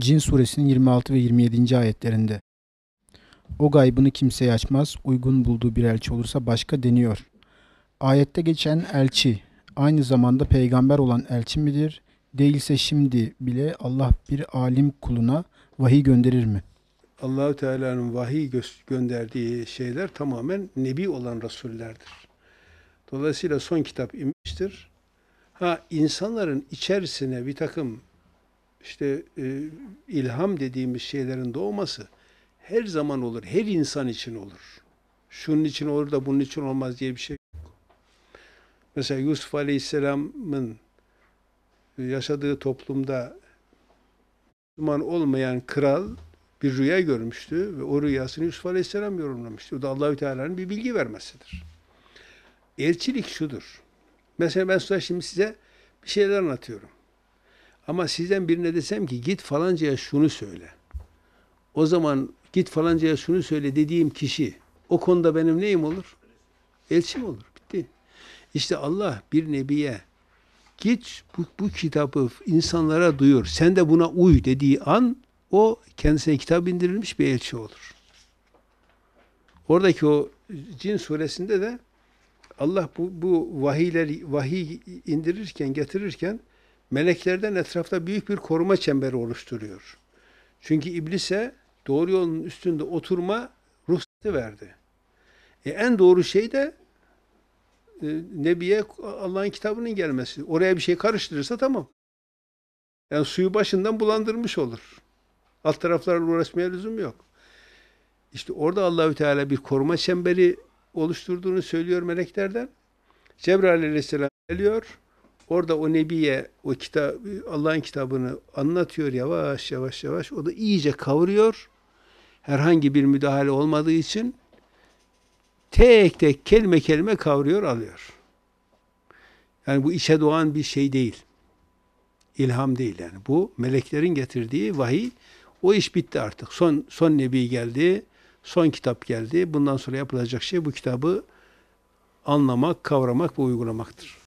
Cin suresinin 26 ve 27. ayetlerinde. O gaybını kimseye açmaz, uygun bulduğu bir elçi olursa başka deniyor. Ayette geçen elçi, aynı zamanda peygamber olan elçi midir? Değilse şimdi bile Allah bir alim kuluna vahiy gönderir mi? Allahü Teala'nın vahiy gö gönderdiği şeyler tamamen nebi olan rasullerdir. Dolayısıyla son kitap inmiştir. Ha insanların içerisine bir takım işte e, ilham dediğimiz şeylerin doğması her zaman olur. Her insan için olur. Şunun için olur da bunun için olmaz diye bir şey yok. Mesela Yusuf Aleyhisselam'ın yaşadığı toplumda Müslüman olmayan kral bir rüya görmüştü ve o rüyasını Yusuf Aleyhisselam yorumlamıştı. O da Allahü Teala'nın bir bilgi vermesidir. Elçilik şudur. Mesela ben size şimdi size bir şeyler anlatıyorum. Ama sizden birine desem ki git falancaya şunu söyle. O zaman git falancaya şunu söyle dediğim kişi o konuda benim neyim olur? Elçim olur. Bitti. İşte Allah bir nebiye git bu, bu kitabı insanlara duyur. Sen de buna uy dediği an o kendisine kitap indirilmiş bir elçi olur. Oradaki o Cin suresinde de Allah bu, bu vahiyleri vahiy indirirken, getirirken meleklerden etrafta büyük bir koruma çemberi oluşturuyor. Çünkü iblise doğru yolun üstünde oturma ruhsatı verdi. E en doğru şey de e, Nebi'ye Allah'ın kitabının gelmesi. Oraya bir şey karıştırırsa tamam. Yani suyu başından bulandırmış olur. Alt taraflarla uğraşmaya lüzum yok. İşte orada Allahü Teala bir koruma çemberi oluşturduğunu söylüyor meleklerden. Cebrail aleyhisselam geliyor. Orada o Nebi'ye o kitap Allah'ın kitabını anlatıyor yavaş yavaş yavaş. O da iyice kavuruyor. Herhangi bir müdahale olmadığı için tek tek kelime kelime kavuruyor alıyor. Yani bu içe doğan bir şey değil. İlham değil yani. Bu meleklerin getirdiği vahiy. O iş bitti artık. Son son nebi geldi. Son kitap geldi. Bundan sonra yapılacak şey bu kitabı anlamak, kavramak ve uygulamaktır.